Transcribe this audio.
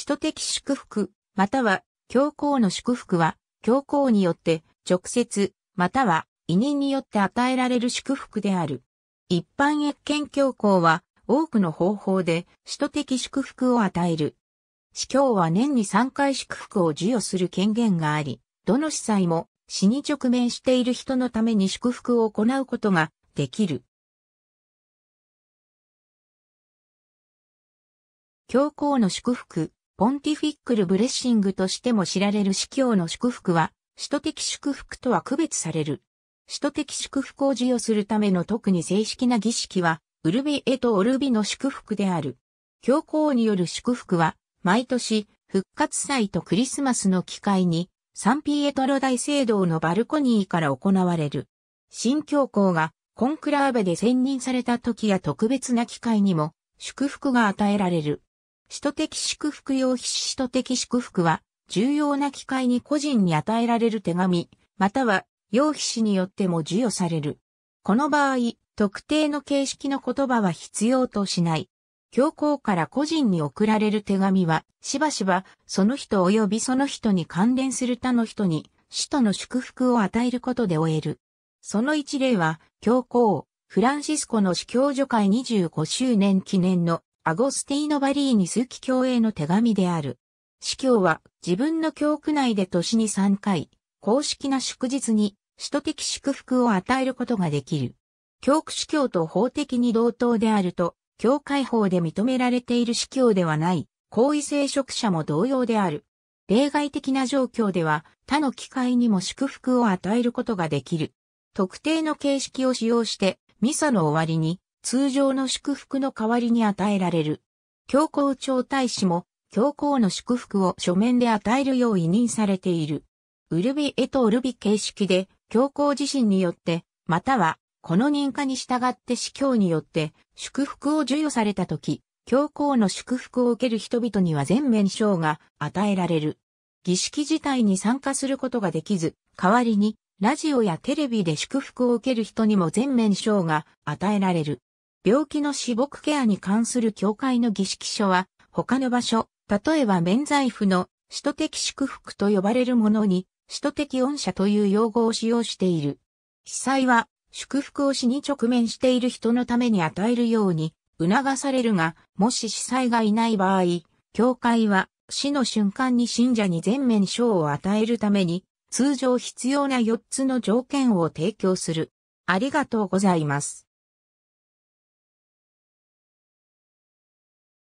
使徒的祝福、または、教皇の祝福は、教皇によって、直接、または、委任によって与えられる祝福である。一般越見教皇は、多くの方法で、使徒的祝福を与える。司教は年に3回祝福を授与する権限があり、どの司祭も、死に直面している人のために祝福を行うことができる。教皇の祝福。ポンティフィックル・ブレッシングとしても知られる司教の祝福は、使徒的祝福とは区別される。使徒的祝福を授与するための特に正式な儀式は、ウルビエとオルビの祝福である。教皇による祝福は、毎年、復活祭とクリスマスの機会に、サンピエトロ大聖堂のバルコニーから行われる。新教皇がコンクラーベで選任された時や特別な機会にも祝福が与えられる。使徒的祝福用筆使徒的祝福は、重要な機会に個人に与えられる手紙、または、用筆紙によっても授与される。この場合、特定の形式の言葉は必要としない。教皇から個人に送られる手紙は、しばしば、その人及びその人に関連する他の人に、使徒の祝福を与えることで終える。その一例は、教皇、フランシスコの司教助会25周年記念のアゴスティーノ・バリーニ枢機教への手紙である。司教は自分の教区内で年に3回、公式な祝日に、使徒的祝福を与えることができる。教区司教と法的に同等であると、教会法で認められている司教ではない、行為聖職者も同様である。例外的な状況では、他の機会にも祝福を与えることができる。特定の形式を使用して、ミサの終わりに、通常の祝福の代わりに与えられる。教皇庁大使も、教皇の祝福を書面で与えるよう委任されている。ウルビエとウルビ形式で、教皇自身によって、または、この認可に従って司教によって、祝福を授与されたとき、教皇の祝福を受ける人々には全面賞が与えられる。儀式自体に参加することができず、代わりに、ラジオやテレビで祝福を受ける人にも全面賞が与えられる。病気の死亡ケアに関する教会の儀式書は、他の場所、例えば免罪符の使徒的祝福と呼ばれるものに、使徒的恩赦という用語を使用している。被災は、祝福を死に直面している人のために与えるように促されるが、もし司祭がいない場合、教会は死の瞬間に信者に全面賞を与えるために、通常必要な4つの条件を提供する。ありがとうございます。